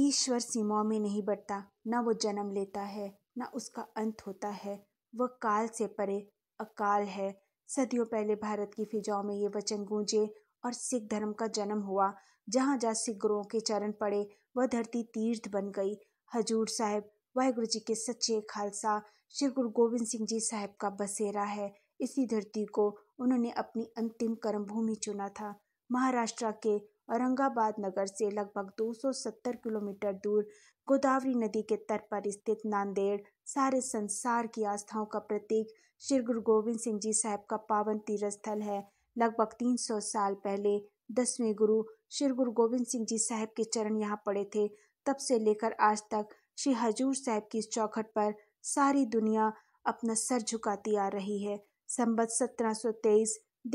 ईश्वर सीमाओं में नहीं बढ़ता ना वो जन्म लेता है ना उसका अंत होता है वह काल से परे अकाल है सदियों पहले भारत की फिजाओं में ये वचन गूंजे और सिख धर्म का जन्म हुआ जहाँ जहाँ सिख गुरुओं के चरण पड़े वह धरती तीर्थ बन गई हजूर साहब वाहगुरु जी के सच्चे खालसा श्री गुरु गोविंद सिंह जी साहब का बसेरा है इसी धरती को उन्होंने अपनी अंतिम कर्म भूमि चुना था महाराष्ट्र के औरंगाबाद नगर से लगभग 270 किलोमीटर दूर गोदावरी नदी के तट पर स्थित नांदेड़ सारे संसार की आस्थाओं का प्रतीक श्री गुरु गोविंद सिंह जी साहब का पावन तीर्थ स्थल है लगभग 300 साल पहले दसवें गुरु श्री गुरु गोविंद सिंह जी साहब के चरण यहाँ पड़े थे तब से लेकर आज तक श्री हजूर साहब की चौखट पर सारी दुनिया अपना सर झुकाती आ रही है संबत सत्रह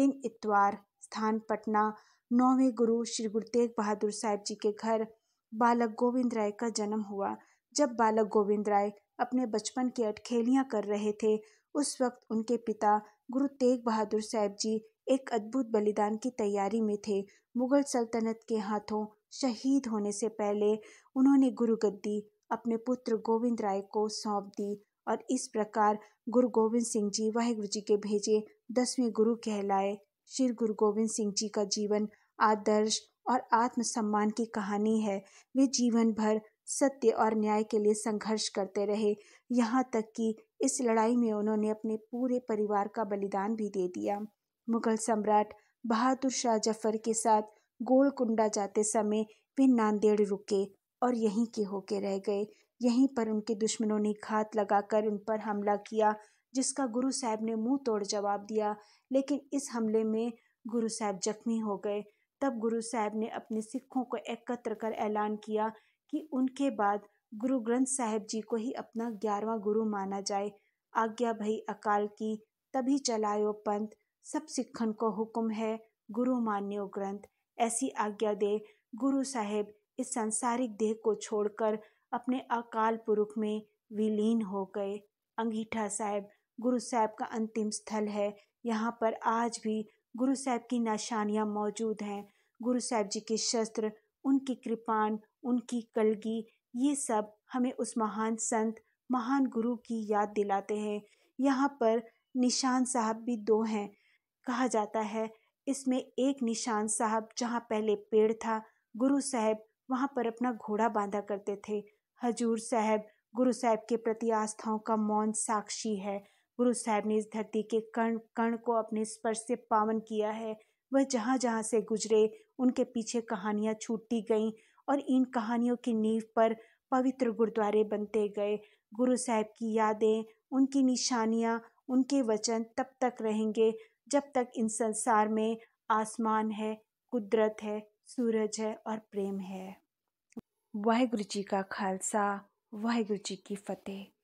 दिन इतवार स्थान पटना नौवें गुरु श्री गुरु तेग बहादुर साहिब जी के घर बालक गोविंद राय का जन्म हुआ जब बालक गोविंद राय अपने बचपन की अटखेलियाँ कर रहे थे उस वक्त उनके पिता गुरु तेग बहादुर साहिब जी एक अद्भुत बलिदान की तैयारी में थे मुगल सल्तनत के हाथों शहीद होने से पहले उन्होंने गुरु गद्दी अपने पुत्र गोविंद राय को सौंप दी और इस प्रकार गुरु गोविंद सिंह जी वाहिगुरु जी के भेजे दसवें गुरु कहलाए श्री गुरु गोविंद सिंह जी का जीवन आदर्श और आत्मसम्मान की कहानी है वे जीवन भर सत्य और न्याय के लिए संघर्ष करते रहे यहाँ तक कि इस लड़ाई में उन्होंने अपने पूरे परिवार का बलिदान भी दे दिया मुगल सम्राट बहादुर शाह जफर के साथ गोलकुंडा जाते समय वे नांदेड़ रुके और यहीं के होके रह गए यहीं पर उनके दुश्मनों ने घात लगाकर उन पर हमला किया जिसका गुरु साहब ने मुंह तोड़ जवाब दिया लेकिन इस हमले में गुरु साहब जख्मी हो गए तब गुरु साहब ने अपने सिखों को एकत्र कर ऐलान किया कि उनके बाद गुरु ग्रंथ साहिब जी को ही अपना ग्यारहवा गुरु माना जाए आज्ञा भई अकाल की तभी चलायो पंथ सब सिखन को हुक्म है गुरु मान्यो ग्रंथ ऐसी आज्ञा दे गुरु साहेब इस सांसारिक देह को छोड़कर अपने अकाल पुरुख में विलीन हो गए अंगीठा साहेब गुरु साहेब का अंतिम स्थल है यहाँ पर आज भी गुरु साहब की निशानियाँ मौजूद हैं गुरु साहिब जी के शस्त्र उनकी कृपाण उनकी कलगी ये सब हमें उस महान संत महान गुरु की याद दिलाते हैं यहाँ पर निशान साहब भी दो हैं कहा जाता है इसमें एक निशान साहब जहाँ पहले पेड़ था गुरु साहब वहाँ पर अपना घोड़ा बांधा करते थे हजूर साहब गुरु साहब के प्रति आस्थाओं का मौन साक्षी है गुरु साहब ने इस धरती के कण कण को अपने स्पर्श से पावन किया है वह जहाँ जहाँ से गुजरे उनके पीछे कहानियाँ छूटती गईं और इन कहानियों की नींव पर पवित्र गुरुद्वारे बनते गए गुरु साहब की यादें उनकी निशानियाँ उनके वचन तब तक रहेंगे जब तक इन संसार में आसमान है कुदरत है सूरज है और प्रेम है वाहेगुरु जी का खालसा वाहेगुरु जी की फतेह